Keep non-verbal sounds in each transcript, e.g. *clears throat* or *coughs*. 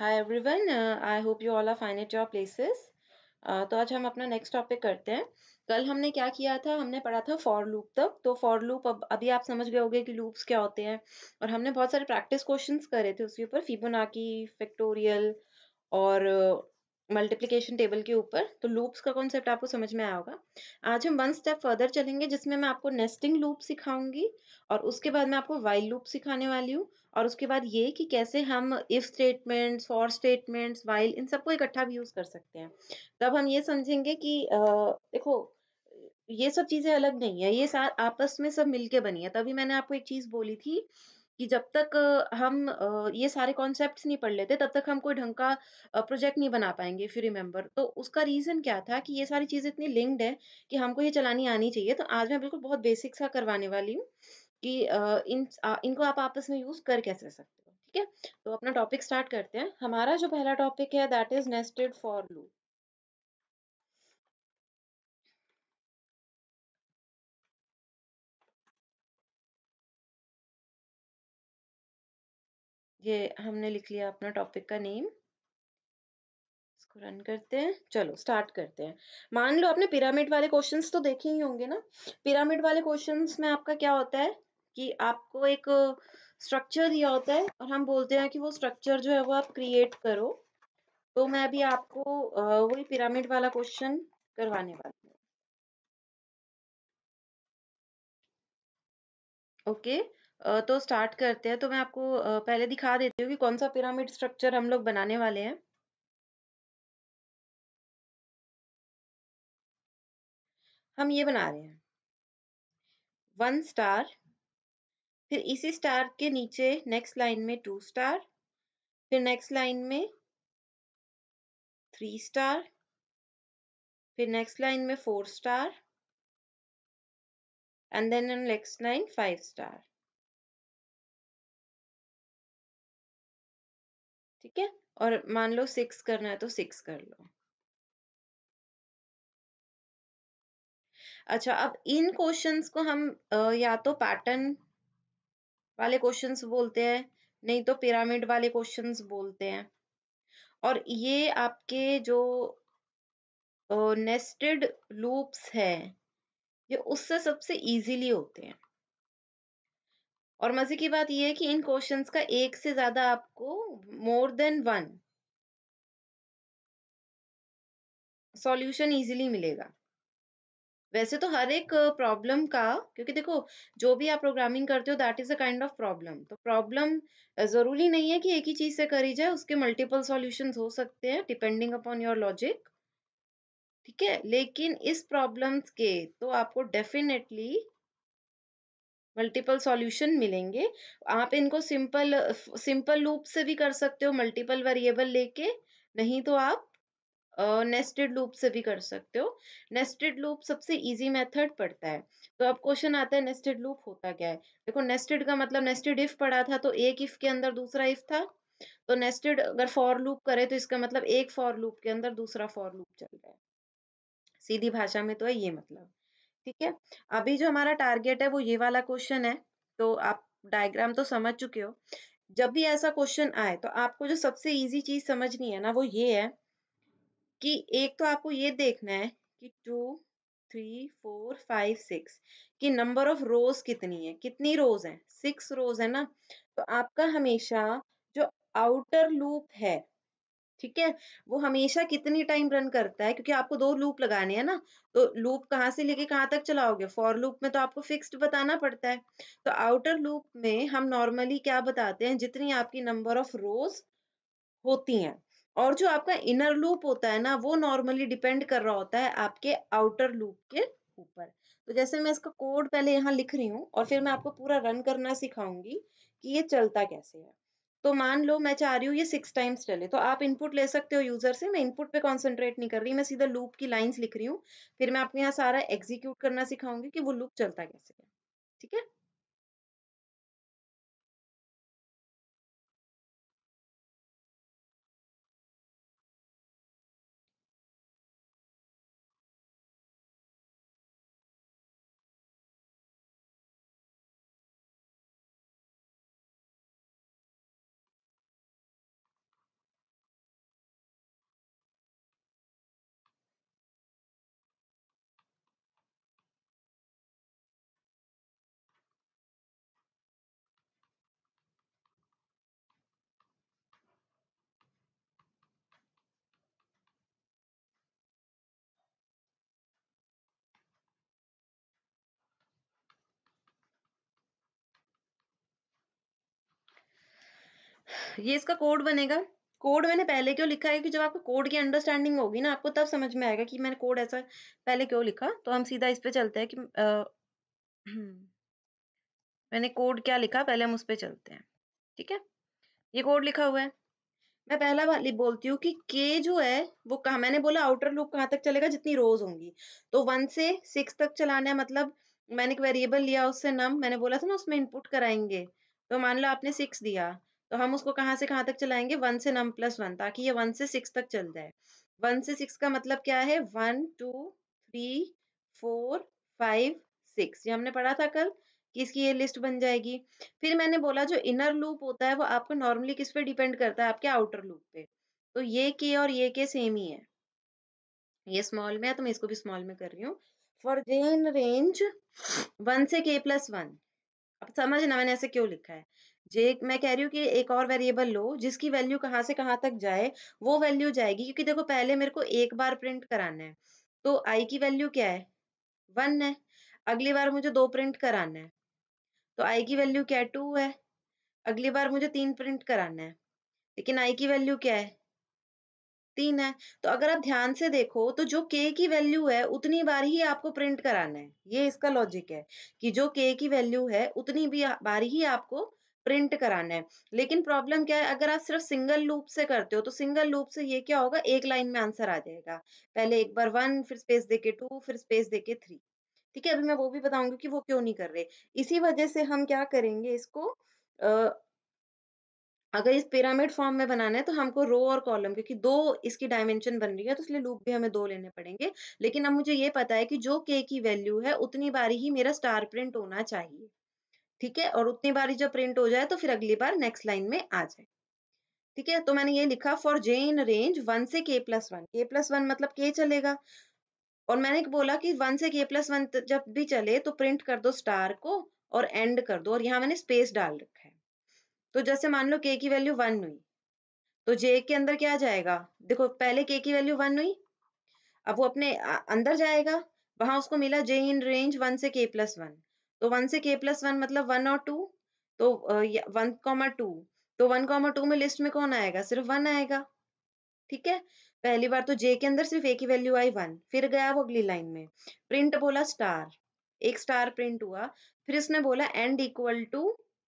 Every everyone I hope you all are fine at your places तो आज हम अपना नेक्स्ट टॉपिक करते हैं कल हमने क्या किया था हमने पढ़ा था फॉर लूप तक तो फॉर लूप अब अभी आप समझ गए होंगे कि लूप्स क्या होते हैं और हमने बहुत सारे प्रैक्टिस क्वेश्चंस करे थे उसके ऊपर फिबोनाकी फैक्टोरियल और मल्टीप्लीकेशन टेबल के ऊपर तो लूप्स का कॉन्सेप्ट आपको समझ में आया होगा आज हम वन स्टेप फर्दर चलेंगे जिसमें मैं आपको नेस्टिंग लूप सिखाऊंगी और उसके बाद मैं आपको वाइल लूप सिखाने वाली हूँ और उसके बाद ये कि कैसे हम if statements for statements while इन सबको इकट्ठा भी यूज कर सकते हैं तब हम ये समझेंगे कि देखो ये सब चीजें अलग नहीं है ये साथ आपस में सब मिलके बनी है तभी मैंने आपको एक चीज बोली थी कि जब तक हम ये सारे कॉन्सेप्ट नहीं पढ़ लेते तब तक हम कोई ढंग का प्रोजेक्ट नहीं बना पाएंगे फिर रिमेम्बर तो उसका रीज़न क्या था कि ये सारी चीज़ें इतनी लिंक्ड है कि हमको ये चलानी आनी चाहिए। तो आज मैं बिल्कुल बहुत बेसिक सा करवाने वाली हूँ कि इन इनको आप आपस में यूज़ कर कैसे सकते हो, ठीक है? तो अपना टॉपिक स्टार्ट करते हैं। हमारा जो पहला टॉपिक है that is nested for loop. ये हमने लिख लिया अपना टॉपिक का नेम इसको रन करते हैं चलो स्टार्ट करते हैं मान लो आपने पिरामिड वाले क्वेश्चंस तो देखे ही होंगे ना पिरामिड वाले क्वेश्चंस में आपका क्या होता है कि आपको एक स्ट्रक्चर दिया होता है और हम बोलते हैं कि वो स्ट्रक्चर जो है वो आप क्रिएट करो तो मैं अभी आपको वही पिरामिड वाला क्वेश्चन करवाने वाली हूँ ओके okay? तो स्टार्ट करते हैं तो मैं आपको पहले दिखा देती हूँ कि कौन सा पिरामिड स्ट्रक्चर हम लोग बनाने वाले हैं हम ये बना रहे हैं वन स्टार फिर इसी स्टार के नीचे नेक्स्ट लाइन में टू स्टार फिर नेक्स्ट लाइन में थ्री स्टार फिर नेक्स्ट लाइन में four star and then next line five star और मान लो सिक्स करना है तो सिक्स कर लो अच्छा अब इन क्वेश्चंस को हम या तो पैटर्न वाले क्वेश्चंस बोलते हैं नहीं तो पिरामिड वाले क्वेश्चंस बोलते हैं और ये आपके जो नेस्टेड लूप्स है ये उससे सबसे इजीली होते हैं और मजे की बात यह है कि इन क्वेश्चन का एक से ज्यादा आपको more than one solution easily मिलेगा वैसे तो हर एक प्रॉब्लम का क्योंकि देखो जो भी आप प्रोग्रामिंग करते हो that is a kind of problem तो प्रॉब्लम जरूरी नहीं है कि एक ही चीज से करी जाए उसके मल्टीपल सॉल्यूशन हो सकते हैं डिपेंडिंग अपॉन योर लॉजिक ठीक है लेकिन इस प्रॉब्लम्स के तो आपको डेफिनेटली मल्टीपल सॉल्यूशन मिलेंगे आप इनको सिंपल सिंपल लूप से भी कर सकते हो मल्टीपल वेरिएबल लेके नहीं तो आप नेस्टेड uh, लूप से भी कर सकते हो नेस्टेड लूप सबसे इजी मेथड पड़ता है तो अब क्वेश्चन आता है नेस्टेड लूप होता क्या है देखो नेस्टेड का मतलब नेस्टेड इफ पढ़ा था तो एक इफ के अंदर दूसरा इफ था तो नेस्टेड अगर फॉर लूप करे तो इसका मतलब एक फॉर लूप के अंदर दूसरा फॉर लूप चल रहा है सीधी भाषा में तो है ये मतलब ठीक है अभी जो हमारा टारगेट है वो ये वाला क्वेश्चन है तो आप डायग्राम तो समझ चुके हो जब भी ऐसा क्वेश्चन आए तो आपको जो सबसे इजी चीज समझनी है ना वो ये है कि एक तो आपको ये देखना है कि two three four five six कि नंबर ऑफ रोज कितनी है कितनी रोज है सिक्स रोज है ना तो आपका हमेशा जो आउटर लूप है ठीक है वो हमेशा कितनी टाइम रन करता है क्योंकि आपको दो लूप लगाने हैं ना तो लूप कहाँ से लेके कहाँ तक चलाओगे फॉर लूप में तो आपको फिक्स्ड बताना पड़ता है तो आउटर लूप में हम नॉर्मली क्या बताते हैं जितनी आपकी नंबर ऑफ रोज होती हैं और जो आपका इनर लूप होता है ना वो नॉर्मली डिपेंड कर रहा होता है आपके आउटर लूप के ऊपर तो जैसे मैं इसका कोड पहले यहाँ लिख रही हूँ और फिर मैं आपको पूरा रन करना सिखाऊंगी कि ये चलता कैसे है तो मान लो मैं चाह रही हूँ ये सिक्स टाइम्स चले तो आप इनपुट ले सकते हो यूजर से मैं इनपुट पे कॉन्सेंट्रेट नहीं कर रही मैं सीधा लूप की लाइन्स लिख रही हूँ फिर मैं आपको यहाँ सारा एग्जीक्यूट करना सिखाऊंगी कि वो लूप चलता कैसे ठीक है ये इसका कोड बनेगा कोड मैंने पहले क्यों लिखा है कि जब आपको कोड की अंडरस्टैंडिंग होगी ना आपको तब समझ में आएगा कि मैंने कोड ऐसा पहले क्यों लिखा तो हम सीधा इस पे चलते हैं कि आ, *clears throat* मैंने कोड क्या लिखा पहले हम उस पर चलते हैं ठीक है ये कोड लिखा हुआ है मैं पहला वाली बोलती हूँ कि के जो है वो कहा मैंने बोला आउटर लुक कहाँ तक चलेगा जितनी रोज होंगी तो वन से सिक्स तक चलाना है मतलब मैंने एक वेरिएबल लिया उससे नम मैंने बोला था ना उसमें इनपुट कराएंगे तो मान लो आपने सिक्स दिया तो हम उसको कहाँ से कहाँ तक चलाएंगे वन से नम प्लस वन ताकि ये वन से सिक्स तक चल जाए वन से सिक्स का मतलब क्या है one two three four five six ये हमने पढ़ा था कल कि इसकी ये लिस्ट बन जाएगी फिर मैंने बोला जो इनर लूप होता है वो आपको नॉर्मली किस पे डिपेंड करता है आपके आउटर लूप पे तो ये के और ये के सेम ही है ये स्मॉल में है तो मैं इसको भी स्मॉल में कर रही हूँ फॉर जेन रेंज वन से के प्लस वन अब समझना मैंने ऐसे क्यों लिखा है जे मैं कह रही हूँ कि एक और वेरिएबल लो जिसकी वैल्यू कहाँ से कहाँ तक जाए वो वैल्यू जाएगी क्योंकि देखो पहले मेरे को एक बार प्रिंट कराना है तो आई की वैल्यू क्या है वन है अगली बार मुझे दो प्रिंट कराना है तो आई की वैल्यू क्या है टू है अगली बार मुझे तीन प्रिंट कराना है लेकिन आई की वैल्यू क्या है तीन है तो अगर आप ध्यान से देखो तो जो के की वैल्यू है उतनी बार ही आपको प्रिंट कराना है ये इसका लॉजिक है कि जो के की वैल्यू है उतनी भी बार ही आपको प्रिंट कराना है लेकिन प्रॉब्लम क्या है अगर आप सिर्फ सिंगल लूप से करते हो तो सिंगल लूप से ये क्या होगा एक लाइन में आंसर आ जाएगा पहले एक बार वन फिर स्पेस देके टू फिर स्पेस देके थ्री ठीक है अभी मैं वो भी बताऊंगी कि वो क्यों नहीं कर रहे इसी वजह से हम क्या करेंगे इसको आ, अगर इस पिरामिड फॉर्म में बनाना है तो हमको रो और कॉलम क्योंकि दो इसकी डायमेंशन बन रही है तो इसलिए लूप भी हमें दो लेने पड़ेंगे लेकिन अब मुझे ये पता है कि जो के की वैल्यू है उतनी बारी ही मेरा स्टार प्रिंट होना चाहिए ठीक है और उतनी बारी जब प्रिंट हो जाए तो फिर अगली बार नेक्स्ट लाइन में आ जाए ठीक है तो मैंने ये लिखा for j in range one से k plus one k plus one मतलब के चलेगा और मैंने बोला कि वन से के प्लस वन जब भी चले तो प्रिंट कर दो स्टार को और एंड कर दो और यहाँ मैंने स्पेस डाल रखा है तो जैसे मान लो के की वैल्यू वन हुई तो जे के अंदर क्या जाएगा देखो पहले के की वैल्यू वन हुई अब वो अपने अंदर जाएगा वहां उसको मिला जे इन रेंज वन से के प्लस वन तो वन से के प्लस वन मतलब वन और टू तो वन कॉमा टू तो वन कॉमा टू में लिस्ट में कौन आएगा सिर्फ वन आएगा ठीक है पहली बार तो जे के अंदर सिर्फ एक ही वैल्यू आई वन फिर गया वो अगली लाइन में प्रिंट बोला स्टार एक स्टार प्रिंट हुआ फिर इसने बोला एंड इक्वल टू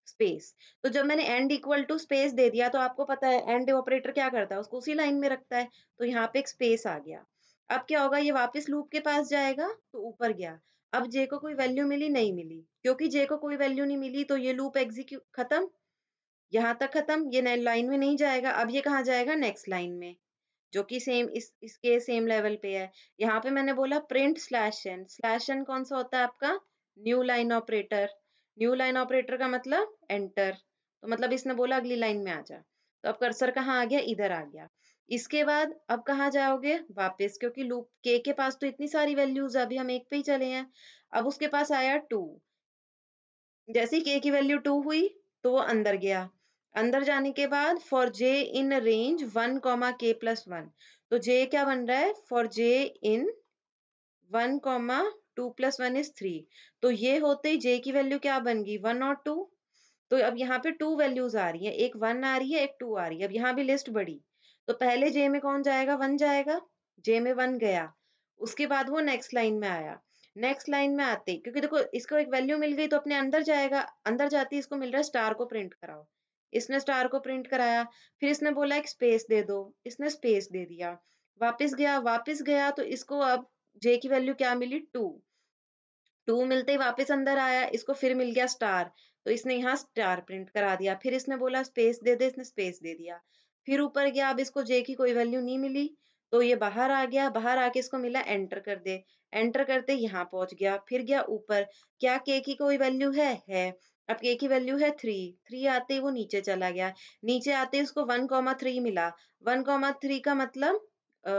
स्पेस तो जब मैंने एंड इक्वल टू स्पेस दे दिया तो आपको पता है एंड ऑपरेटर क्या करता है उसको उसी लाइन में रखता है तो यहाँ पे एक स्पेस आ गया अब क्या होगा ये वापस लूप के पास जाएगा तो ऊपर गया अब जे को कोई वैल्यू मिली नहीं मिली क्योंकि जे को कोई वैल्यू नहीं मिली तो ये लूप एग्जीक्यूट खत्म यहां तक खत्म ये लाइन में नहीं जाएगा अब ये कहा जाएगा नेक्स्ट लाइन में जो कि सेम इस इसके सेम लेवल पे है यहाँ पे मैंने बोला print slash n slash n कौन सा होता है आपका new line operator new line operator का मतलब एंटर तो मतलब इसने बोला अगली लाइन में आ जा तो अब कर्सर कहाँ आ गया इधर आ गया इसके बाद अब कहा जाओगे वापस क्योंकि लूप के के पास तो इतनी सारी वैल्यूज अभी हम एक पे ही चले हैं अब उसके पास आया टू जैसे के की वैल्यू टू हुई तो वो अंदर गया अंदर जाने के बाद for j in range one comma k plus one तो जे क्या बन रहा है for j in one comma two plus one is three तो ये होते ही जे की वैल्यू क्या बन गई वन और टू तो अब यहाँ पे टू वैल्यूज आ रही है एक वन आ रही है एक टू आ रही है अब यहाँ भी लिस्ट बढ़ी तो पहले जे में कौन जाएगा वन जाएगा जे में वन गया उसके बाद वो नेक्स्ट लाइन में आया नेक्स्ट लाइन में आते क्योंकि देखो इसको एक वैल्यू मिल गई तो अपने अंदर जाएगा अंदर जाती इसको मिल रहा है स्टार को प्रिंट कराओ इसने स्टार को प्रिंट कराया फिर इसने बोला एक स्पेस दे दो इसने स्पेस दे दिया वापस गया वापस गया तो इसको अब जे की वैल्यू क्या मिली टू टू मिलते ही वापस अंदर आया इसको फिर मिल गया स्टार तो इसने यहाँ स्टार प्रिंट करा दिया फिर इसने बोला स्पेस दे दे इसने स्पेस दे दिया फिर ऊपर गया अब इसको जे की कोई वैल्यू नहीं मिली तो ये बाहर आ गया बाहर आके इसको मिला एंटर कर दे एंटर करते यहाँ पहुंच गया फिर गया ऊपर क्या के की कोई वैल्यू है है अब के की वैल्यू है थ्री थ्री आते ही वो नीचे चला गया नीचे आते ही उसको वन कॉमा थ्री मिला वन कॉमा थ्री का मतलब आ,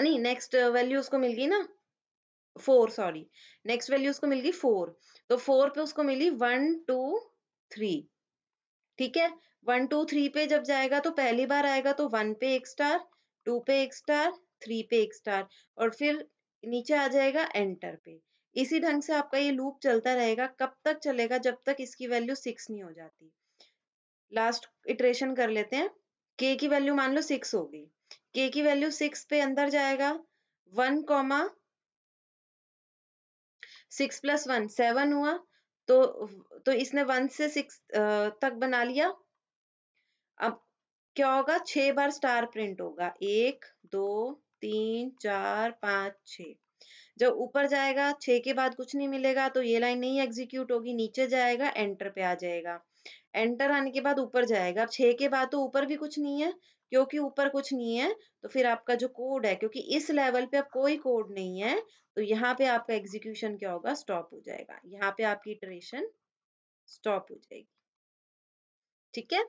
नहीं नेक्स्ट वैल्यू उसको मिल गई ना फोर सॉरी नेक्स्ट वैल्यू उसको मिल गई फोर तो फोर पे उसको मिली वन टू थ्री ठीक है वन टू थ्री पे जब जाएगा तो पहली बार आएगा तो वन पे एक स्टार टू पे एक स्टार थ्री पे एक स्टार और फिर नीचे आ जाएगा एंटर पे इसी ढंग से आपका ये लूप चलता रहेगा कब तक चलेगा जब तक इसकी वैल्यू सिक्स नहीं हो जाती लास्ट इटरेशन कर लेते हैं के की वैल्यू मान लो सिक्स हो गई के की वैल्यू सिक्स पे अंदर जाएगा one comma six plus one seven हुआ तो तो इसने वन से सिक्स तक बना लिया अब क्या होगा छह बार स्टार प्रिंट होगा एक दो तीन चार पांच छ जब ऊपर जाएगा छ के बाद कुछ नहीं मिलेगा तो ये लाइन नहीं एग्जीक्यूट होगी नीचे जाएगा एंटर पे आ जाएगा एंटर आने के बाद ऊपर जाएगा छह के बाद तो ऊपर भी कुछ नहीं है क्योंकि ऊपर कुछ नहीं है तो फिर आपका जो कोड है क्योंकि इस लेवल पे अब कोई कोड नहीं है तो यहाँ पे आपका एग्जीक्यूशन क्या होगा स्टॉप हो जाएगा यहाँ पे आपकी इटरेशन स्टॉप हो जाएगी ठीक है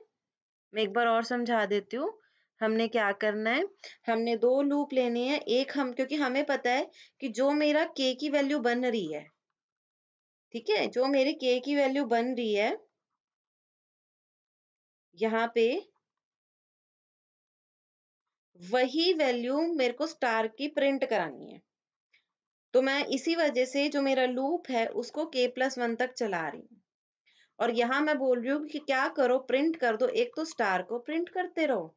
मैं एक बार और समझा देती हूँ हमने क्या करना है हमने दो लूप लेने हैं एक हम क्योंकि हमें पता है कि जो मेरा के की वैल्यू बन रही है ठीक है जो मेरे के की वैल्यू बन रही है यहाँ पे वही वैल्यू मेरे को स्टार की प्रिंट करानी है तो मैं इसी वजह से जो मेरा लूप है उसको के प्लस वन तक चला रही हूँ और यहाँ मैं बोल रही हूँ कि क्या करो प्रिंट कर दो एक तो स्टार को प्रिंट करते रहो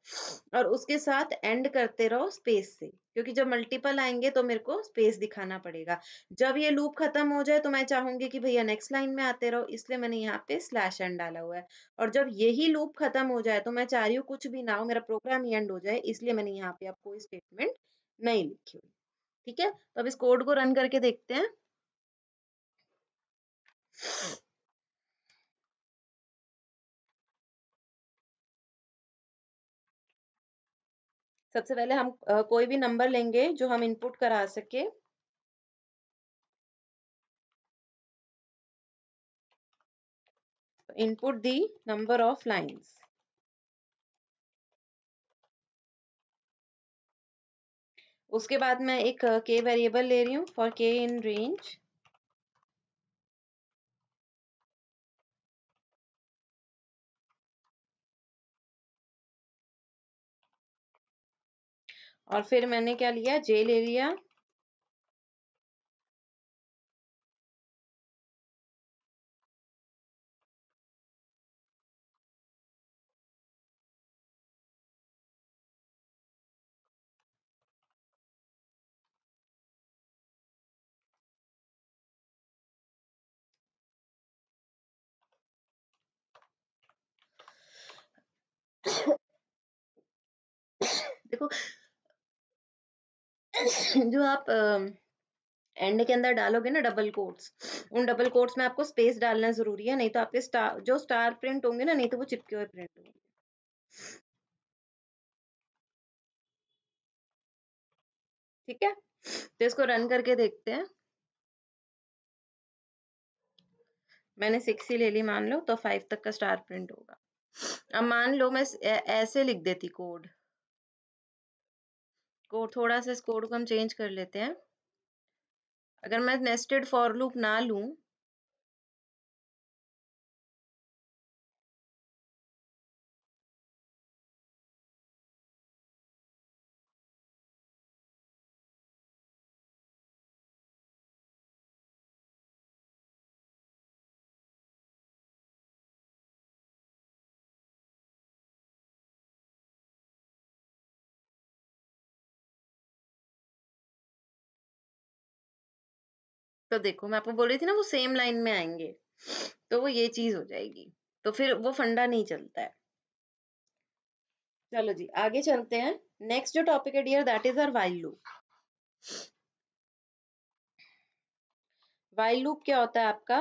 और उसके साथ एंड करते रहो स्पेस से क्योंकि जब मल्टीपल आएंगे तो मेरे को स्पेस दिखाना पड़ेगा जब ये लूप खत्म हो जाए तो मैं चाहूंगी कि भैया नेक्स्ट लाइन में आते रहो इसलिए मैंने यहाँ पे स्लैश एंड डाला हुआ है और जब यही लूप खत्म हो जाए तो मैं चाह रही हूँ कुछ भी ना हो मेरा प्रोग्राम ही एंड हो जाए इसलिए मैंने यहाँ पे आप कोई स्टेटमेंट नहीं लिखी हुई ठीक है तो अब इस कोड को रन करके देखते हैं सबसे पहले हम आ, कोई भी नंबर लेंगे जो हम इनपुट करा सके इनपुट दी नंबर ऑफ लाइंस उसके बाद मैं एक के वेरिएबल ले रही हूँ फॉर के इन रेंज और फिर मैंने क्या लिया जे ले लिया देखो *coughs* जो आप एंड के अंदर डालोगे ना डबल कोट्स उन डबल कोट्स में आपको स्पेस डालना जरूरी है नहीं तो आपके स्टार जो स्टार प्रिंट होंगे ना नहीं तो वो चिपके हुए प्रिंट होंगे ठीक है तो इसको रन करके देखते हैं मैंने सिक्स ही ले ली मान लो तो फाइव तक का स्टार प्रिंट होगा अब मान लो मैं ऐसे लिख देती कोड को थोड़ा सा इस कोड को हम चेंज कर लेते हैं अगर मैं नेस्टेड फॉर लूप ना लूँ तो देखो मैं आपको बोल रही थी ना वो सेम लाइन में आएंगे तो वो ये चीज हो जाएगी तो फिर वो फंडा नहीं चलता है चलो जी आगे चलते हैं नेक्स्ट जो टॉपिक है dear that is our while loop while loop क्या होता है आपका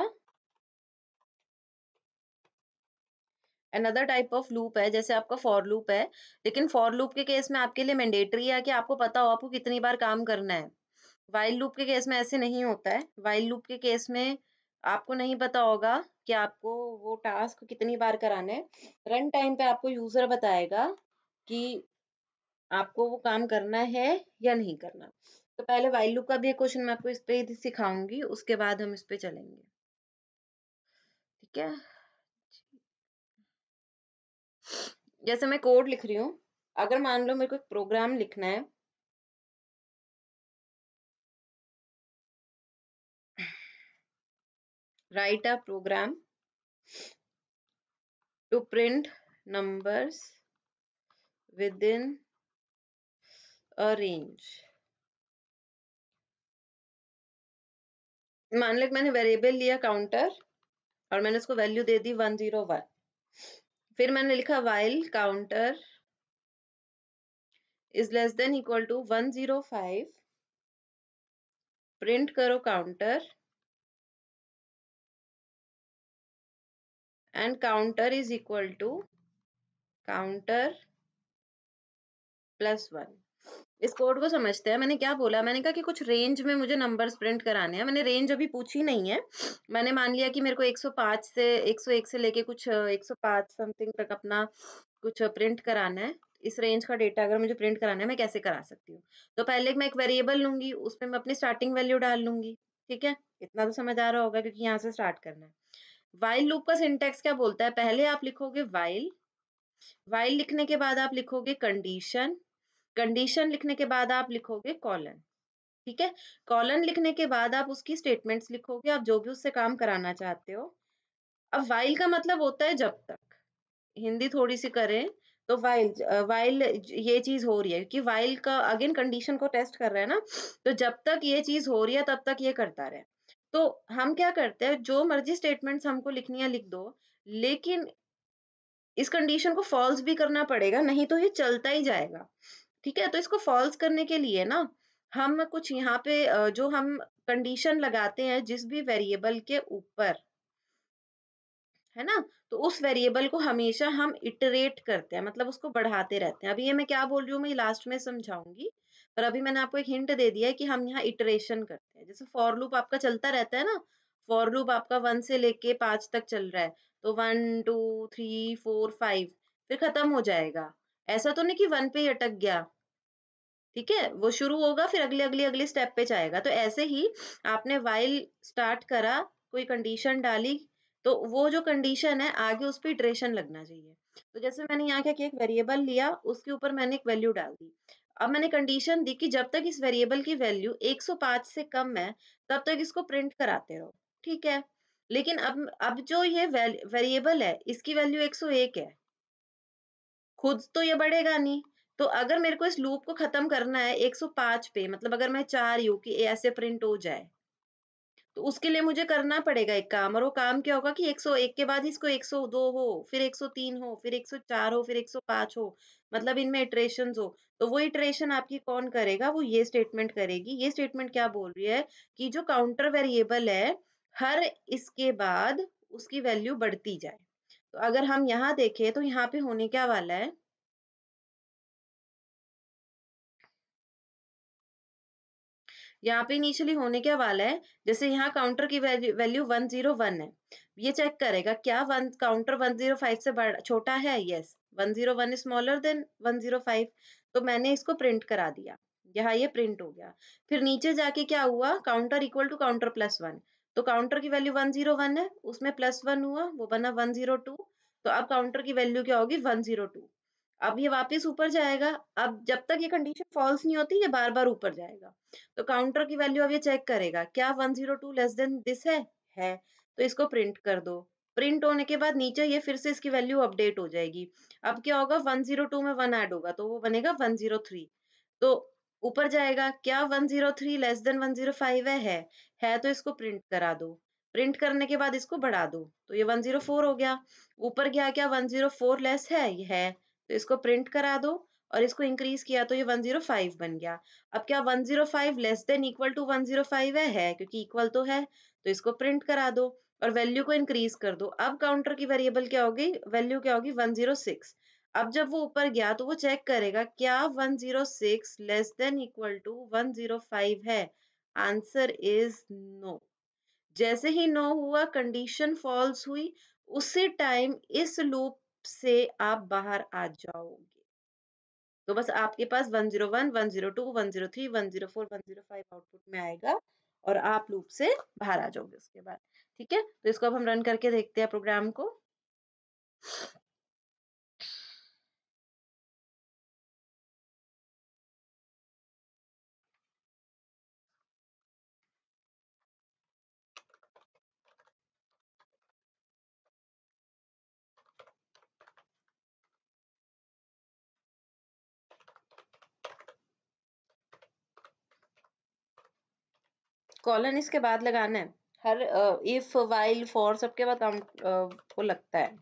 अनदर टाइप ऑफ लूप है जैसे आपका फॉर लूप है लेकिन फॉर लूप के केस में आपके लिए मैंडेटरी है कि आपको पता हो आपको कितनी बार काम करना है वाइल्ड लूप के केस में ऐसे नहीं होता है वाइल्ड लूप के केस में आपको नहीं पता होगा कि आपको वो टास्क कितनी बार कराना है रन टाइम पे आपको यूजर बताएगा कि आपको वो काम करना है या नहीं करना तो पहले वाइल लूप का भी एक क्वेश्चन मैं आपको इस पे ही सिखाऊंगी उसके बाद हम इस पे चलेंगे ठीक है जैसे मैं कोड लिख रही हूँ अगर मान लो मेरे को एक प्रोग्राम लिखना है write a program to print numbers within a range मान लो मैंने वेरिएबल लिया काउंटर और मैंने उसको वैल्यू दे दी 101 फिर मैंने लिखा while counter is less than equal to 105 print करो counter and counter is equal to counter plus one इस कोड को समझते हैं मैंने क्या बोला मैंने कहा कि कुछ रेंज में मुझे नंबर्स प्रिंट कराने हैं मैंने रेंज अभी पूछी नहीं है मैंने मान लिया कि मेरे को 105 से 101 से लेके कुछ 105 समथिंग तक अपना कुछ प्रिंट कराना है इस रेंज का डेटा अगर मुझे प्रिंट कराना है मैं कैसे करा सकती हूँ तो पहले मैं एक वेरिएबल लूंगी उसमें मैं अपनी स्टार्टिंग वैल्यू डाल लूंगी ठीक है इतना तो समझ आ रहा होगा क्योंकि यहाँ से स्टार्ट करना है वाइल लूप का सिंटेक्स क्या बोलता है पहले आप लिखोगे वाइल वाइल लिखने के बाद आप लिखोगे कंडीशन कंडीशन लिखने के बाद आप लिखोगे कॉलन ठीक है कॉलन लिखने के बाद आप उसकी स्टेटमेंट्स लिखोगे आप जो भी उससे काम कराना चाहते हो अब वाइल का मतलब होता है जब तक हिंदी थोड़ी सी करें तो वाइल वाइल ये चीज हो रही है क्योंकि वाइल का अगेन कंडीशन को टेस्ट कर रहा है ना तो जब तक ये चीज हो रही है तब तक ये करता रहे तो हम क्या करते हैं जो मर्जी स्टेटमेंट्स हमको लिखनी है लिख दो लेकिन इस कंडीशन को फॉल्स भी करना पड़ेगा नहीं तो ये चलता ही जाएगा ठीक है तो इसको फॉल्स करने के लिए ना हम कुछ यहाँ पे जो हम कंडीशन लगाते हैं जिस भी वेरिएबल के ऊपर है ना तो उस वेरिएबल को हमेशा हम इटरेट करते हैं मतलब उसको बढ़ाते रहते हैं अभी ये मैं क्या बोल रही हूँ मैं लास्ट में समझाऊंगी पर अभी मैंने आपको एक हिंट दे दिया है कि हम यहाँ इटरेशन करते हैं जैसे फॉर लूप आपका चलता रहता है ना फॉर लूप आपका वन से लेके पांच तक चल रहा है तो one two three four five फिर खत्म हो जाएगा ऐसा तो नहीं कि वन पे ही अटक गया ठीक है वो शुरू होगा फिर अगले अगले अगले स्टेप पे जाएगा तो ऐसे ही आपने वाइल स्टार्ट करा कोई कंडीशन डाली तो वो जो कंडीशन है आगे उस पर इटरेशन लगना चाहिए तो जैसे मैंने यहाँ क्या किया एक वेरिएबल लिया उसके ऊपर मैंने एक वैल्यू डाल दी अब मैंने कंडीशन दी कि जब तक इस वेरिएबल की वैल्यू 105 से कम है तब तक इसको प्रिंट कराते रहो ठीक है लेकिन अब अब जो ये वेरिएबल है इसकी वैल्यू 101 है खुद तो ये बढ़ेगा नहीं तो अगर मेरे को इस लूप को खत्म करना है 105 पे मतलब अगर मैं चाह रही हूँ कि ऐसे प्रिंट हो जाए तो उसके लिए मुझे करना पड़ेगा एक काम और वो काम क्या होगा कि 101 के बाद इसको 102 हो फिर 103 हो फिर 104 हो फिर 105 हो मतलब इनमें इटरेशन हो तो वो इटरेशन आपकी कौन करेगा वो ये स्टेटमेंट करेगी ये स्टेटमेंट क्या बोल रही है कि जो काउंटर वेरिएबल है हर इसके बाद उसकी वैल्यू बढ़ती जाए तो अगर हम यहाँ देखें तो यहाँ पे होने क्या वाला है यहाँ पे इनिशियली होने क्या वाला है जैसे यहाँ काउंटर की वैल्यू वन जीरो वन है ये चेक करेगा क्या one counter one zero five से बड़ा छोटा है यस 101 इज स्मॉलर देन 105 तो मैंने इसको प्रिंट करा दिया यहाँ ये प्रिंट हो गया फिर नीचे जाके क्या हुआ counter equal to counter plus one तो काउंटर की वैल्यू 101 है उसमें प्लस वन हुआ वो बना 102 तो अब काउंटर की वैल्यू क्या होगी 102 अब ये वापस ऊपर जाएगा अब जब तक ये कंडीशन फॉल्स नहीं होती ये बार बार ऊपर जाएगा तो काउंटर की वैल्यू अब ये चेक करेगा क्या 102 लेस देन दिस है है तो इसको प्रिंट कर दो प्रिंट होने के बाद नीचे ये फिर से इसकी वैल्यू अपडेट हो जाएगी अब क्या होगा 102 में वन ऐड होगा तो वो बनेगा 103 तो ऊपर जाएगा क्या 103 लेस देन 105 है है है तो इसको प्रिंट करा दो प्रिंट करने के बाद इसको बढ़ा दो तो ये 104 हो गया ऊपर गया क्या 104 लेस है ये है तो इसको प्रिंट करा दो और इसको इंक्रीज किया तो ये 105 बन गया अब क्या 105 लेस देन इक्वल टू 105 है है क्योंकि इक्वल तो है तो इसको प्रिंट करा दो और वैल्यू को इंक्रीज कर दो अब काउंटर की वेरिएबल क्या होगी वैल्यू क्या होगी 106 अब जब वो ऊपर गया तो वो चेक करेगा क्या 106 लेस देन इक्वल टू 105 है आंसर इज नो जैसे ही नो हुआ कंडीशन फॉल्स हुई उसी टाइम इस लूप से आप बाहर आ जाओगे तो बस आपके पास 101, 102, 103, 104, 105 आउटपुट में आएगा और आप लूप से बाहर आ जाओगे उसके बाद ठीक है तो इसको अब हम रन करके देखते हैं प्रोग्राम को कॉलन इसके बाद लगाना है हर इफ वाइल फॉर सबके बाद काउंट वो लगता है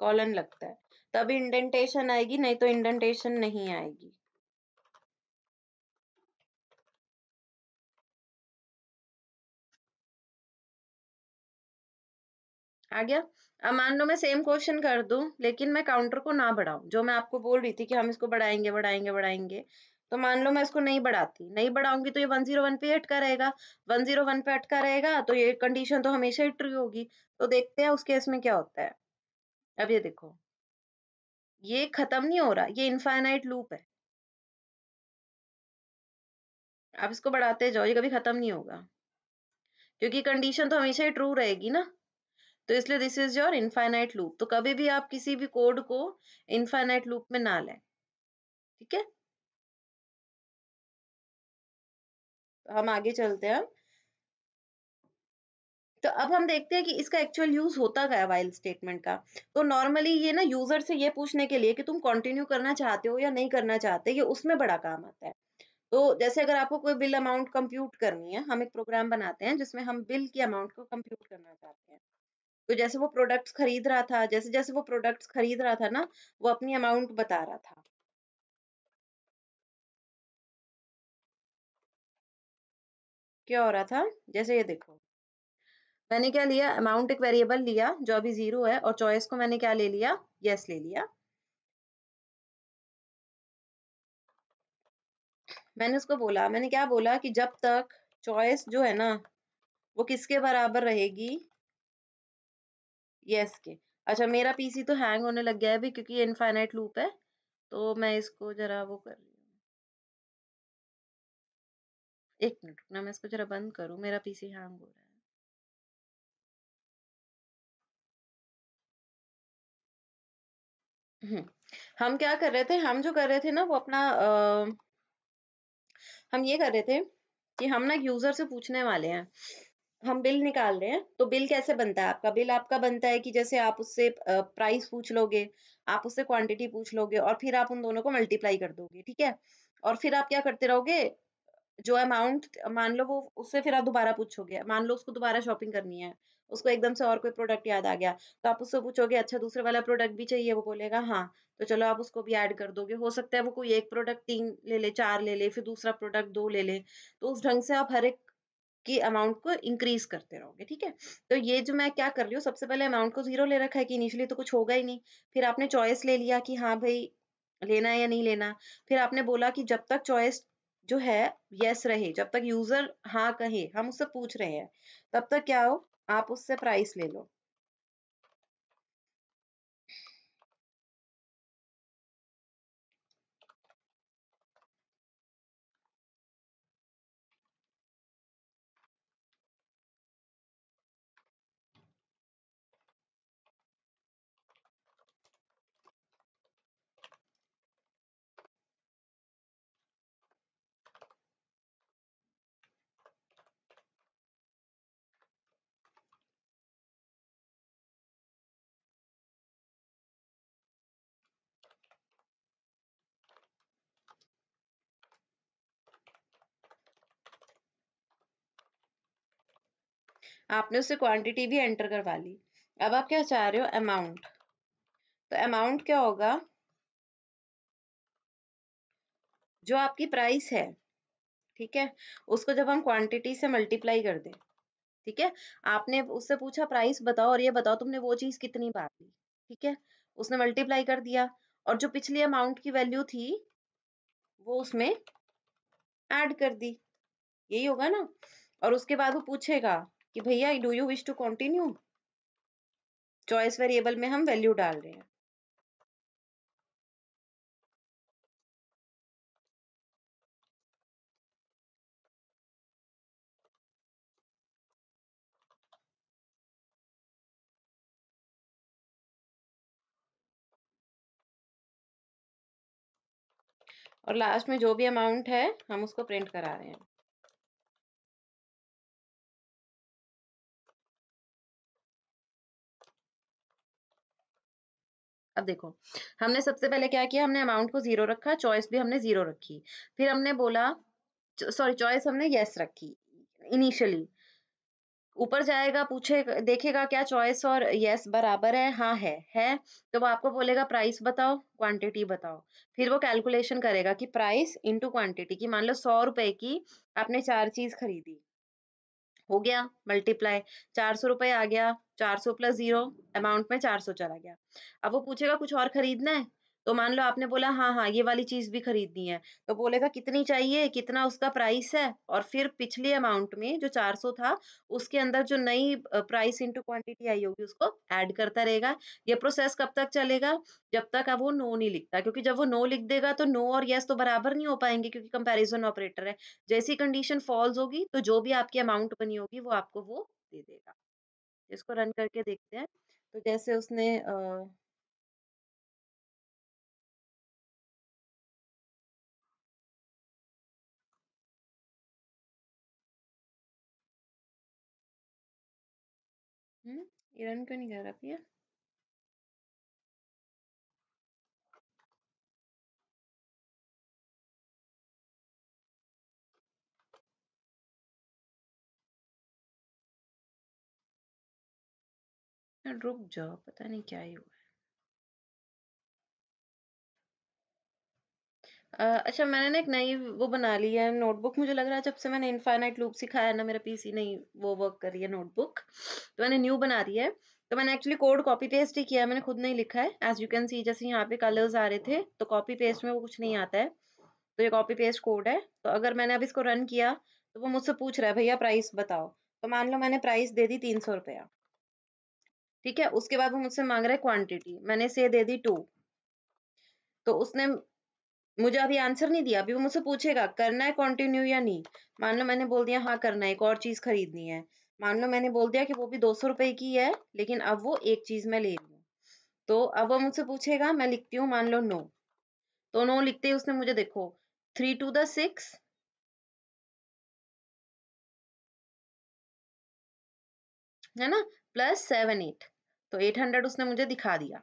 कॉलन लगता है तभी इंडेंटेशन आएगी नहीं तो इंडेंटेशन नहीं आएगी आ गया अब मान लो मैं सेम क्वेश्चन कर दूं लेकिन मैं काउंटर को ना बढ़ाऊं जो मैं आपको बोल रही थी कि हम इसको बढ़ाएंगे बढ़ाएंगे बढ़ाएंगे तो मान लो मैं इसको नहीं बढ़ाती नहीं बढ़ाऊंगी तो ये वन जीरो वन पे अटका रहेगा वन जीरो वन पे अटका रहेगा तो ये कंडीशन तो हमेशा ही ट्रू होगी तो देखते हैं उस केस में क्या होता है अब ये देखो ये खत्म नहीं हो रहा ये इनफाइनाइट लूप है आप इसको बढ़ाते जाओ ये कभी खत्म नहीं होगा क्योंकि कंडीशन तो हमेशा ही ट्रू रहेगी ना तो इसलिए this is your infinite loop तो कभी भी आप किसी भी कोड को इनफाइनाइट लूप में ना लें ठीक है हम आगे चलते हैं तो अब हम देखते हैं कि इसका एक्चुअल यूज होता गया वाइल स्टेटमेंट का तो नॉर्मली ये ना यूजर से ये पूछने के लिए कि तुम कंटिन्यू करना चाहते हो या नहीं करना चाहते ये उसमें बड़ा काम आता है तो जैसे अगर आपको कोई बिल अमाउंट कंप्यूट करनी है हम एक प्रोग्राम बनाते हैं जिसमें हम बिल की अमाउंट को कंप्यूट करना चाहते हैं तो जैसे वो प्रोडक्ट्स खरीद रहा था जैसे जैसे वो प्रोडक्ट्स खरीद रहा था ना वो अपनी अमाउंट बता रहा था क्या हो रहा था जैसे ये देखो मैंने क्या लिया अमाउंट एक वेरिएबल लिया जो अभी जीरो है और चॉइस को मैंने क्या ले लिया यस yes ले लिया मैंने उसको बोला मैंने क्या बोला कि जब तक चॉइस जो है ना वो किसके बराबर रहेगी यस yes के अच्छा मेरा पीसी तो हैंग होने लग गया है अभी क्योंकि इनफाइनाइट लूप है तो मैं इसको जरा वो कर रही एक मिनट रुकना मैं इसको जरा बंद करूं मेरा पीसी हैंग हो रहा है हम्म, हम क्या कर रहे थे हम जो कर रहे थे ना वो अपना आ, हम ये कर रहे थे कि हम ना यूजर से पूछने वाले हैं हम बिल निकाल रहे हैं तो बिल कैसे बनता है आपका बिल आपका बनता है कि जैसे आप उससे प्राइस पूछ लोगे आप उससे क्वांटिटी पूछ लोगे और फिर आप उन दोनों को मल्टीप्लाई कर दोगे ठीक है और फिर आप क्या करते रहोगे जो अमाउंट मान लो वो उससे फिर आप दोबारा पूछोगे मान लो उसको दोबारा शॉपिंग करनी है उसको एकदम से और कोई प्रोडक्ट याद आ गया तो आप उससे पूछोगे अच्छा दूसरे वाला प्रोडक्ट भी चाहिए वो बोलेगा हाँ तो चलो आप उसको भी ऐड कर दोगे हो सकता है वो कोई एक प्रोडक्ट तीन ले ले चार ले ले फिर दूसरा प्रोडक्ट दो ले ले तो उस ढंग से आप हर एक की अमाउंट को इंक्रीज करते रहोगे ठीक है तो ये जो मैं क्या कर रही हूँ सबसे पहले अमाउंट को जीरो ले रखा है कि इनिशियली तो कुछ होगा ही नहीं फिर आपने चॉइस ले लिया कि हाँ भाई लेना है या नहीं लेना फिर आपने बोला कि जब तक चॉइस जो है यस रहे जब तक यूजर हाँ कहे हम उससे पूछ रहे हैं तब तक क्या हो आप उससे प्राइस ले लो आपने उससे क्वांटिटी भी एंटर करवा ली अब आप क्या चाह रहे हो अमाउंट तो अमाउंट क्या होगा जो आपकी प्राइस है ठीक है उसको जब हम क्वांटिटी से मल्टीप्लाई कर दें ठीक है आपने उससे पूछा प्राइस बताओ और ये बताओ तुमने वो चीज कितनी बार ली ठीक है उसने मल्टीप्लाई कर दिया और जो पिछली अमाउंट की वैल्यू थी वो उसमें ऐड कर दी यही होगा ना और उसके बाद वो पूछेगा कि भैया do you wish to continue choice variable में हम वैल्यू डाल रहे हैं और लास्ट में जो भी अमाउंट है हम उसको प्रिंट करा रहे हैं अब देखो हमने सबसे पहले क्या किया हमने अमाउंट को जीरो रखा चॉइस भी हमने जीरो रखी फिर हमने बोला सॉरी चॉइस हमने येस रखी इनिशियली ऊपर जाएगा पूछे देखेगा क्या चॉइस और यस बराबर है हाँ है है तो वो आपको बोलेगा प्राइस बताओ क्वांटिटी बताओ फिर वो कैलकुलेशन करेगा कि प्राइस इनटू क्वांटिटी की मान लो सौ रुपए की आपने चार चीज खरीदी हो गया मल्टीप्लाई चार सौ रुपये आ गया चार सौ प्लस जीरो अमाउंट में चार सौ चला गया अब वो पूछेगा कुछ और खरीदना है तो मान लो आपने बोला हाँ हाँ ये वाली चीज भी खरीदनी है तो बोलेगा कितनी चाहिए कितना उसका प्राइस है और फिर पिछले अमाउंट में जो 400 था उसके अंदर जो नई प्राइस इनटू क्वांटिटी आई होगी उसको ऐड करता रहेगा ये प्रोसेस कब तक चलेगा जब तक अब वो नो नहीं लिखता क्योंकि जब वो नो लिख देगा तो नो और येस तो बराबर नहीं हो पाएंगे क्योंकि कंपेरिजन ऑपरेटर है जैसी कंडीशन फॉल्स होगी तो जो भी आपकी अमाउंट बनी होगी वो आपको वो दे देगा इसको रन करके देखते हैं तो जैसे उसने आ, Hı? إذا كوني Arabia. रुक जाओ पता नहीं क्या ही हुआ अच्छा मैंने ना एक नई वो बना ली है नोटबुक मुझे लग रहा है जब से मैंने इनफाइनाइट लूप सिखाया ना मेरा पीसी नहीं वो वर्क कर रही है नोटबुक तो मैंने न्यू बना दी है तो मैंने एक्चुअली कोड कॉपी पेस्ट ही किया है मैंने खुद नहीं लिखा है एज यू कैन सी जैसे यहाँ पे कलर्स आ रहे थे तो कॉपी पेस्ट में वो कुछ नहीं आता है तो ये कॉपी पेस्ट कोड है तो अगर मैंने अब इसको रन किया तो वो मुझसे पूछ रहा है भैया प्राइस बताओ तो मान लो मैंने प्राइस दे दी तीन सौ रुपया ठीक है उसके बाद वो मुझसे मांग रहा है क्वांटिटी मैंने से दे दी टू तो उसने मुझे अभी आंसर नहीं दिया अभी वो मुझसे पूछेगा करना है कंटिन्यू या नहीं मान लो मैंने बोल दिया हाँ करना है एक और चीज खरीदनी है मान लो मैंने बोल दिया कि वो भी दो सौ रुपए की है लेकिन अब वो एक चीज मैं ले रही हूँ तो अब वो मुझसे पूछेगा मैं लिखती हूँ मान लो नो तो नो लिखते ही उसने मुझे देखो थ्री टू द सिक्स है ना प्लस सेवन एट तो एट हंड्रेड उसने मुझे दिखा दिया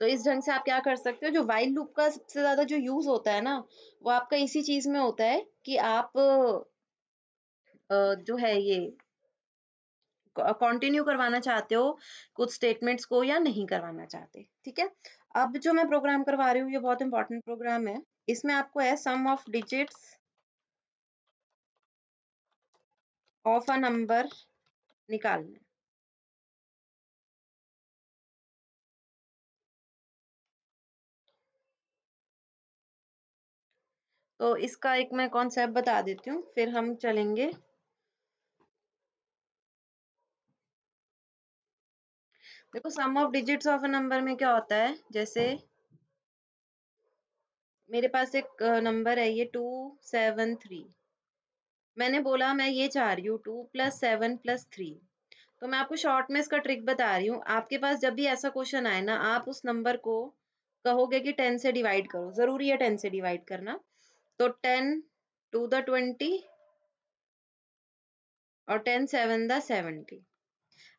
तो इस ढंग से आप क्या कर सकते हो जो वाइल्ड लूप का सबसे ज्यादा जो यूज होता है ना वो आपका इसी चीज में होता है कि आप जो है ये कंटिन्यू करवाना चाहते हो कुछ स्टेटमेंट्स को या नहीं करवाना चाहते ठीक है अब जो मैं प्रोग्राम करवा रही हूँ ये बहुत इंपॉर्टेंट प्रोग्राम है इसमें आपको है sum of digits of a number निकालना तो इसका एक मैं कॉन्सेप्ट बता देती हूँ फिर हम चलेंगे देखो sum of digits of a number में क्या होता है जैसे मेरे पास एक नंबर है ये टू सेवन थ्री मैंने बोला मैं ये चाह रही हूँ two plus seven plus three तो मैं आपको शॉर्ट में इसका ट्रिक बता रही हूँ आपके पास जब भी ऐसा क्वेश्चन आए ना आप उस नंबर को कहोगे कि टेन से डिवाइड करो ज़रूरी है टेन से डिवाइड करना तो टेन टू द ट्वेंटी और टेन सेवन द सेवेंटी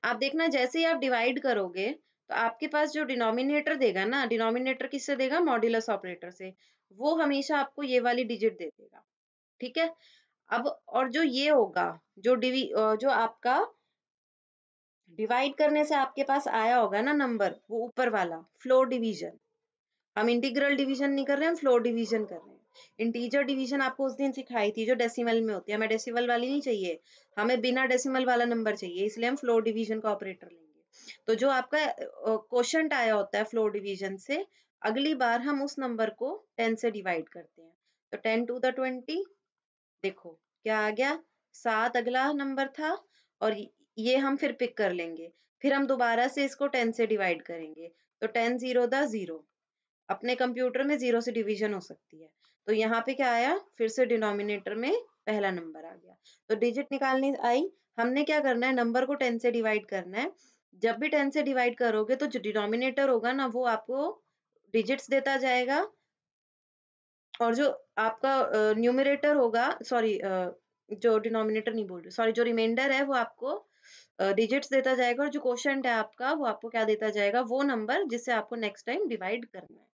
आप देखना जैसे ही आप डिवाइड करोगे तो आपके पास जो डिनोमिनेटर देगा ना डिनोमिनेटर किससे देगा मॉड्यूलस ऑपरेटर से वो हमेशा आपको ये वाली डिजिट दे देगा ठीक है अब और जो ये होगा जो डिवी जो आपका डिवाइड करने से आपके पास आया होगा ना नंबर वो ऊपर वाला फ्लोर डिवीजन हम इंटीग्रल डिवीजन नहीं कर रहे हम फ्लोर डिवीजन कर रहे हैं इंटीजर डिवीजन आपको उस दिन सिखाई थी जो डेसिमल में होती है हमें डेसिमल वाली नहीं चाहिए हमें बिना डेसिमल वाला नंबर चाहिए इसलिए हम फ्लोर डिवीजन का ऑपरेटर लेंगे तो जो आपका क्वेश्चन आया होता है फ्लोर डिवीजन से अगली बार हम उस नंबर को टेन से डिवाइड करते हैं तो टेन टू द ट्वेंटी देखो क्या आ गया सात अगला नंबर था और ये हम फिर पिक कर लेंगे फिर हम दोबारा से इसको टेन से डिवाइड करेंगे तो टेन जीरो द जीरो अपने कंप्यूटर में जीरो से डिवीजन हो सकती है तो यहाँ पे क्या आया फिर से डिनोमिनेटर में पहला नंबर आ गया तो डिजिट निकालने आई हमने क्या करना है नंबर को टेन से डिवाइड करना है जब भी टेन से डिवाइड करोगे तो जो डिनोमिनेटर होगा ना वो आपको डिजिट्स देता जाएगा और जो आपका न्यूमिनेटर होगा सॉरी जो डिनोमिनेटर नहीं बोल रही सॉरी जो रिमाइंडर है वो आपको डिजिट्स देता जाएगा और जो क्वेश्चन है आपका वो आपको क्या देता जाएगा वो नंबर जिससे आपको नेक्स्ट टाइम डिवाइड करना है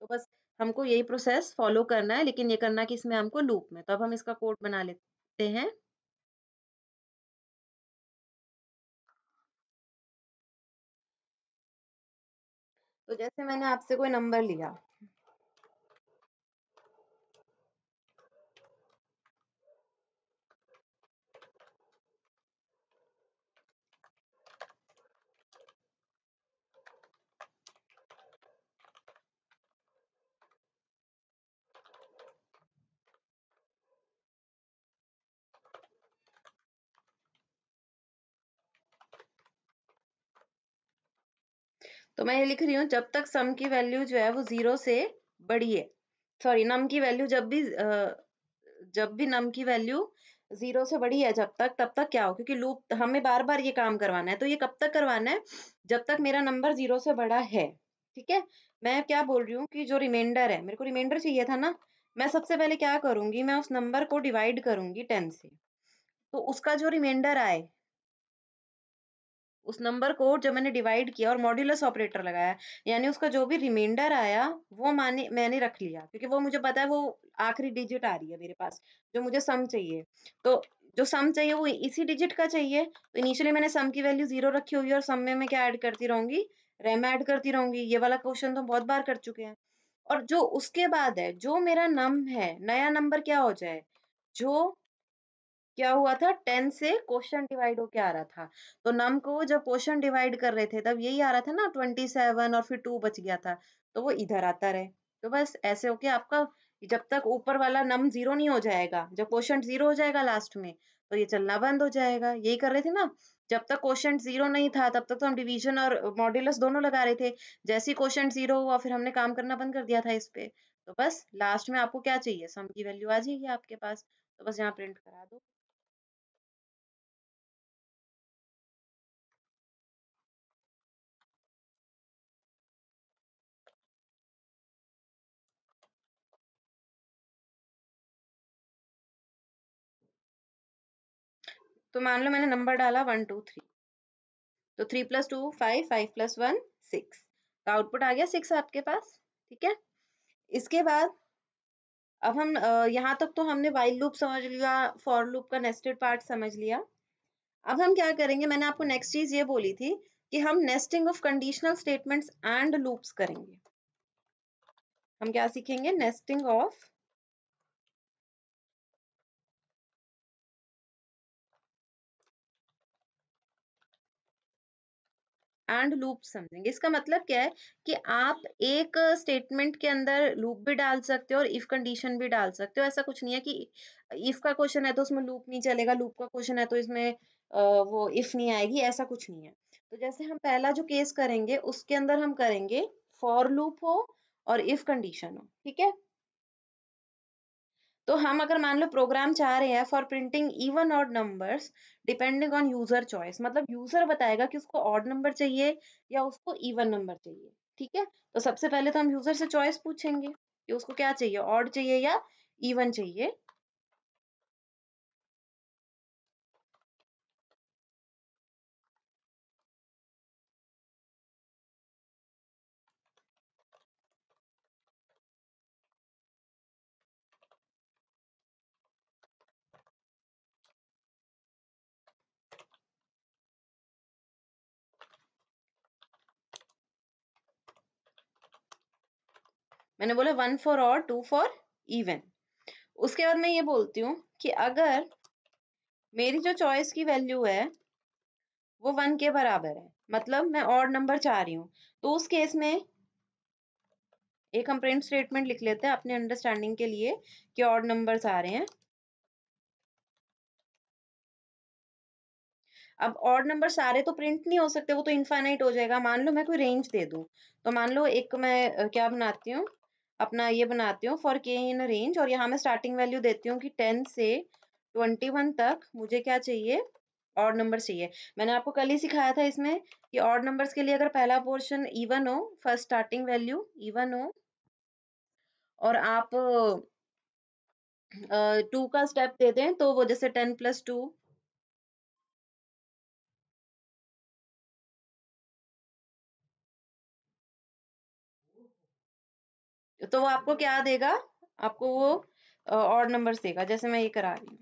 तो बस हमको यही प्रोसेस फॉलो करना है लेकिन ये करना कि इसमें हमको लूप में तो अब हम इसका कोड बना लेते हैं तो जैसे मैंने आपसे कोई नंबर लिया तो मैं ये लिख रही हूँ जब तक सम की वैल्यू जो है वो जीरो से बड़ी है सॉरी नम की वैल्यू जब भी जब भी नम की वैल्यू जीरो से बड़ी है जब तक तब तक क्या हो क्योंकि लूप हमें बार बार ये काम करवाना है तो ये कब तक करवाना है जब तक मेरा नंबर जीरो से बड़ा है ठीक है मैं क्या बोल रही हूँ कि जो रिमाइंडर है मेरे को रिमाइंडर चाहिए था ना मैं सबसे पहले क्या करूंगी मैं उस नंबर को डिवाइड करूंगी टेन से तो उसका जो रिमाइंडर आए उस नंबर को जब मैंने डिवाइड किया और मॉड्यूलस ऑपरेटर लगाया यानी उसका जो भी रिमाइंडर आया वो माने मैंने रख लिया क्योंकि वो मुझे पता है वो आखिरी डिजिट आ रही है मेरे पास जो मुझे सम चाहिए तो जो सम चाहिए वो इसी डिजिट का चाहिए तो इनिशियली मैंने सम की वैल्यू जीरो रखी हुई है और सम में मैं क्या ऐड करती रहूंगी रैम ऐड करती रहूंगी ये वाला क्वेश्चन तो बहुत बार कर चुके हैं और जो उसके बाद है जो मेरा नम है नया नंबर क्या हो जाए जो क्या हुआ था टेन से क्वेश्चन डिवाइड होके आ रहा था तो नम को जब क्वेश्चन डिवाइड कर रहे थे तब यही आ रहा था ना ट्वेंटी सेवन और फिर टू बच गया था तो वो इधर आता रहे तो बस ऐसे होके आपका जब तक ऊपर वाला नम जीरो नहीं हो जाएगा जब क्वेश्चन जीरो हो जाएगा लास्ट में तो ये चलना बंद हो जाएगा यही कर रहे थे ना जब तक क्वेश्चन जीरो नहीं था तब तक तो हम डिवीजन और मॉड्यूलस दोनों लगा रहे थे जैसे ही क्वेश्चन जीरो हुआ फिर हमने काम करना बंद कर दिया था इस पे तो बस लास्ट में आपको क्या चाहिए सम की वैल्यू आ जाएगी आपके पास तो बस यहाँ प्रिंट करा दो तो मान लो मैंने नंबर डाला वन टू थ्री तो three plus two five five plus one six तो आउटपुट आ गया सिक्स आपके पास ठीक है इसके बाद अब हम यहाँ तक तो हमने वाइल लूप समझ लिया फॉर लूप का नेस्टेड पार्ट समझ लिया अब हम क्या करेंगे मैंने आपको नेक्स्ट चीज ये बोली थी कि हम nesting of conditional statements and loops करेंगे हम क्या सीखेंगे नेस्टिंग ऑफ एंड लूप समझेंगे इसका मतलब क्या है कि आप एक स्टेटमेंट के अंदर लूप भी डाल सकते हो और इफ कंडीशन भी डाल सकते हो ऐसा कुछ नहीं है कि इफ का क्वेश्चन है तो उसमें लूप नहीं चलेगा लूप का क्वेश्चन है तो इसमें वो इफ नहीं आएगी ऐसा कुछ नहीं है तो जैसे हम पहला जो केस करेंगे उसके अंदर हम करेंगे फॉर लूप हो और इफ कंडीशन हो ठीक है तो हम अगर मान लो प्रोग्राम चाह रहे हैं for printing even odd numbers depending on user choice मतलब यूजर बताएगा कि उसको ऑड नंबर चाहिए या उसको इवन नंबर चाहिए ठीक है तो सबसे पहले तो हम यूजर से चॉइस पूछेंगे कि उसको क्या चाहिए ऑड चाहिए या इवन चाहिए मैंने बोला one for odd two for even उसके बाद मैं ये बोलती हूँ कि अगर मेरी जो चॉइस की वैल्यू है वो वन के बराबर है मतलब मैं ऑड नंबर चाह रही हूँ तो उस केस में एक हम प्रिंट स्टेटमेंट लिख लेते हैं अपने अंडरस्टैंडिंग के लिए कि ऑड नंबर्स आ रहे हैं अब ऑड नंबर सारे तो प्रिंट नहीं हो सकते वो तो इनफाइनाइट हो जाएगा मान लो मैं कोई रेंज दे दूं तो मान लो एक मैं क्या बनाती हूँ अपना ये बनाती हूँ फॉर के इन रेंज और यहाँ मैं स्टार्टिंग वैल्यू देती हूँ कि टेन से ट्वेंटी वन तक मुझे क्या चाहिए ऑड नंबर चाहिए मैंने आपको कल ही सिखाया था इसमें कि ऑड नंबर्स के लिए अगर पहला पोर्शन इवन हो फर्स्ट स्टार्टिंग वैल्यू इवन हो और आप टू uh, का स्टेप दे दें तो वो जैसे टेन प्लस टू तो वो आपको क्या देगा आपको वो और नंबर्स देगा जैसे मैं ये करा रही हूँ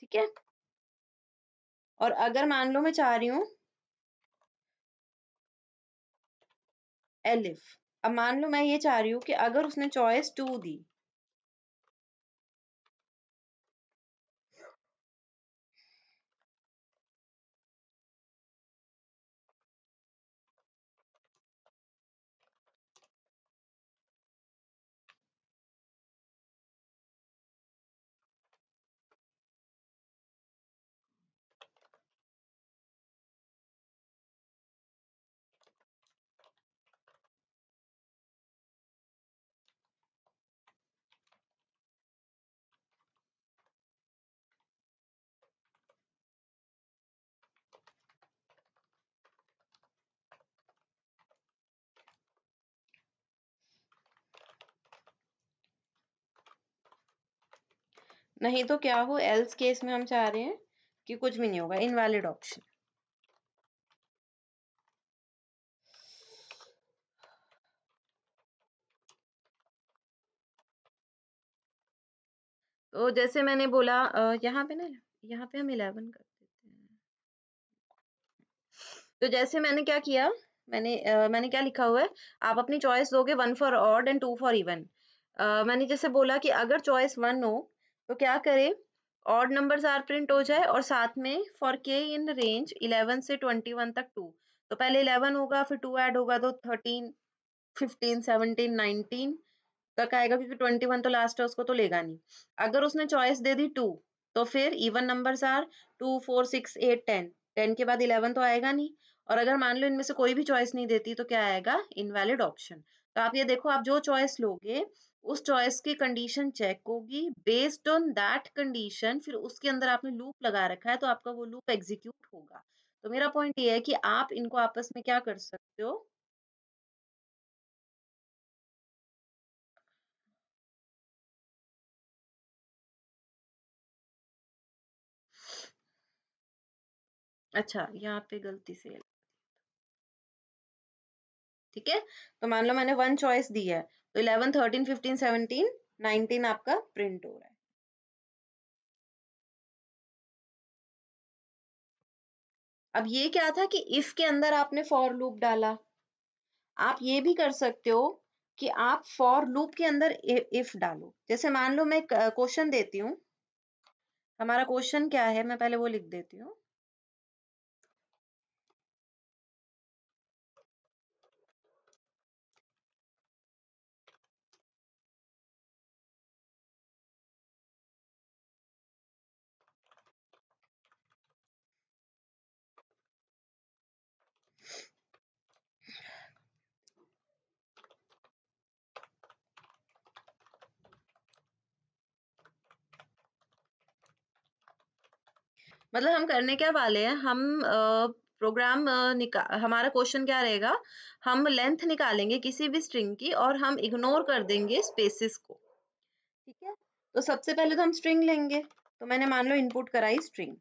ठीक है और अगर मान लो मैं चाह रही हूँ एलिफ अब मान लो मैं ये चाह रही हूँ कि अगर उसने चॉइस टू दी नहीं तो क्या हो एल्स केस में हम चाह रहे हैं कि कुछ भी नहीं होगा इनवैलिड ऑप्शन तो जैसे मैंने बोला यहाँ पे ना यहाँ पे हम इलेवन कर देते हैं तो जैसे मैंने क्या किया मैंने आ, मैंने क्या लिखा हुआ है आप अपनी चॉइस दोगे one for odd and two for even मैंने जैसे बोला कि अगर चॉइस वन हो तो क्या करें ऑड नंबर्स आर प्रिंट हो जाए और साथ में फॉर के इन रेंज 11 से 21 तक टू तो पहले 11 होगा फिर टू ऐड होगा तो 13 15 17 19 तक आएगा क्योंकि 21 तो लास्ट है उसको तो लेगा नहीं अगर उसने चॉइस दे दी टू तो फिर even numbers are two four six eight ten ten के बाद इलेवन तो आएगा नहीं और अगर मान लो इनमें से कोई भी चॉइस नहीं देती तो क्या आएगा इनवैलिड ऑप्शन तो आप ये देखो आप जो चॉइस लोगे उस चॉइस की कंडीशन चेक होगी बेस्ड ऑन दैट कंडीशन फिर उसके अंदर आपने लूप लगा रखा है तो आपका वो लूप एग्जीक्यूट होगा तो मेरा पॉइंट ये है कि आप इनको आपस में क्या कर सकते हो अच्छा यहाँ पे गलती से ठीक है तो मान लो मैंने वन चॉइस दी है तो eleven thirteen fifteen seventeen nineteen आपका प्रिंट हो रहा है अब ये क्या था कि इफ के अंदर आपने फॉर लूप डाला आप ये भी कर सकते हो कि आप फॉर लूप के अंदर इफ डालो जैसे मान लो मैं क्वेश्चन देती हूँ हमारा क्वेश्चन क्या है मैं पहले वो लिख देती हूँ मतलब हम करने क्या वाले हैं हम प्रोग्राम निकाल हमारा क्वेश्चन क्या रहेगा हम लेंथ निकालेंगे किसी भी स्ट्रिंग की और हम इग्नोर कर देंगे स्पेसिस को ठीक है तो सबसे पहले तो हम स्ट्रिंग लेंगे तो मैंने मान लो इनपुट कराई स्ट्रिंग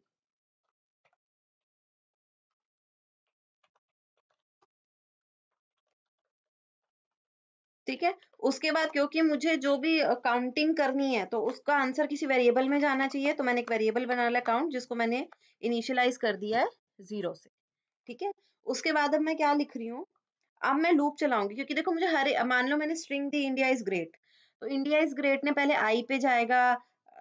ठीक है उसके बाद क्योंकि मुझे जो भी काउंटिंग करनी है तो उसका आंसर किसी वेरिएबल में जाना चाहिए तो मैंने एक वेरिएबल बना लिया काउंट जिसको मैंने इनिशियलाइज कर दिया है जीरो से ठीक है उसके बाद अब मैं क्या लिख रही हूँ अब मैं लूप चलाऊंगी क्योंकि देखो मुझे हर मान लो मैंने स्ट्रिंग दी इंडिया इज ग्रेट तो इंडिया इज ग्रेट ने पहले आई पे जाएगा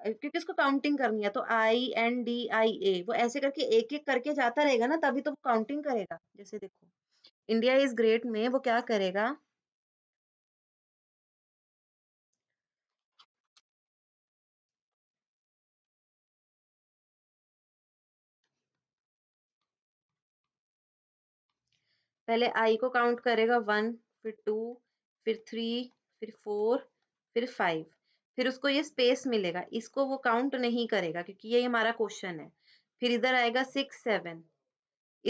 क्योंकि उसको काउंटिंग करनी है तो आई एन डी आई ए वो ऐसे करके एक एक करके जाता रहेगा ना तभी तो वो काउंटिंग करेगा जैसे देखो इंडिया इज ग्रेट में वो क्या करेगा पहले आई को काउंट करेगा वन फिर टू फिर थ्री फिर फोर फिर फाइव फिर उसको ये स्पेस मिलेगा इसको वो काउंट नहीं करेगा क्योंकि ये हमारा क्वेश्चन है फिर इधर आएगा सिक्स सेवन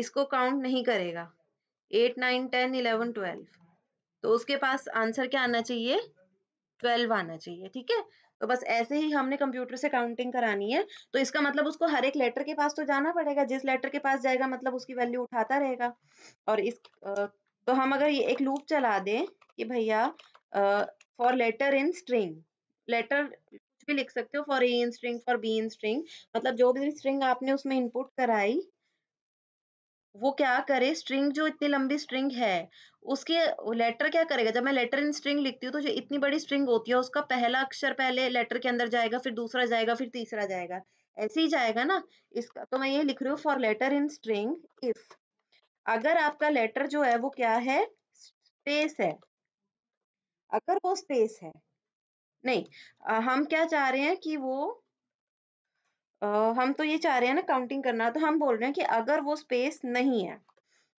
इसको काउंट नहीं करेगा eight nine ten eleven twelve तो उसके पास आंसर क्या आना चाहिए ट्वेल्व आना चाहिए ठीक है तो बस ऐसे ही हमने कंप्यूटर से काउंटिंग करानी है तो इसका मतलब उसको हर एक लेटर के पास तो जाना पड़ेगा जिस लेटर के पास जाएगा मतलब उसकी वैल्यू उठाता रहेगा और इस तो हम अगर ये एक लूप चला दें कि भैया for letter in string letter कुछ भी लिख सकते हो for A in string for B in string मतलब जो भी स्ट्रिंग आपने उसमें इनपुट कराई वो क्या करे स्ट्रिंग जो इतनी लंबी स्ट्रिंग है उसके लेटर क्या करेगा जब मैं लेटर इन स्ट्रिंग लिखती हूँ तो जो इतनी बड़ी स्ट्रिंग होती है उसका पहला अक्षर पहले लेटर के अंदर जाएगा फिर दूसरा जाएगा फिर तीसरा जाएगा ऐसे ही जाएगा ना इसका तो मैं ये लिख रही हूँ for letter in string if अगर आपका लेटर जो है वो क्या है स्पेस है अगर वो स्पेस है नहीं हम क्या चाह रहे हैं कि वो आ, हम तो ये चाह रहे हैं ना काउंटिंग करना तो हम बोल रहे हैं कि अगर वो स्पेस नहीं है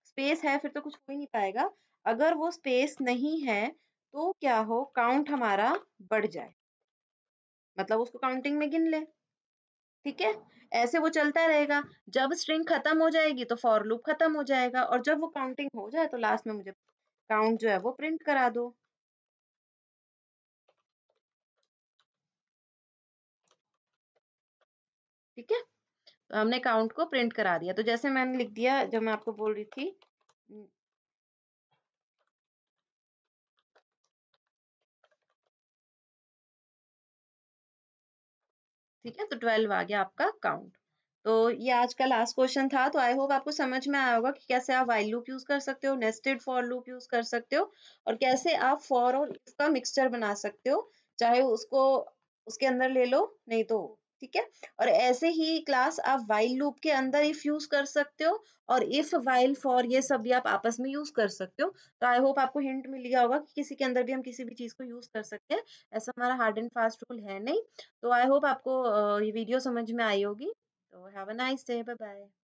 स्पेस है फिर तो कुछ हो ही नहीं पाएगा अगर वो स्पेस नहीं है तो क्या हो काउंट हमारा बढ़ जाए मतलब उसको काउंटिंग में गिन ले ठीक है ऐसे वो चलता रहेगा जब स्ट्रिंग खत्म हो जाएगी तो फॉर लूप खत्म हो जाएगा और जब वो काउंटिंग हो जाए तो लास्ट में मुझे काउंट जो है वो प्रिंट करा दो ठीक है तो हमने काउंट को प्रिंट करा दिया तो जैसे मैंने लिख दिया जो मैं आपको बोल रही थी हम्म, ठीक है तो ट्वेल्व आ गया आपका काउंट तो ये आज का लास्ट क्वेश्चन था तो आई होप आपको समझ में आया होगा कि कैसे आप वाइल लूप यूज कर सकते हो नेस्टेड फॉर लूप यूज कर सकते हो और कैसे आप फॉर और इसका मिक्सचर बना सकते हो चाहे उसको उसके अंदर ले लो नहीं तो ठीक है और ऐसे ही क्लास आप वाइल लूप के अंदर इफ यूज कर सकते हो और इफ वाइल फॉर ये सब भी आप आपस में यूज कर सकते हो तो आई होप आपको हिंट मिल गया होगा कि किसी के अंदर भी हम किसी भी चीज को यूज कर सकते हैं ऐसा हमारा हार्ड एंड फास्ट रूल है नहीं तो आई होप आपको ये वीडियो समझ में आई होगी तो have a nice day bye bye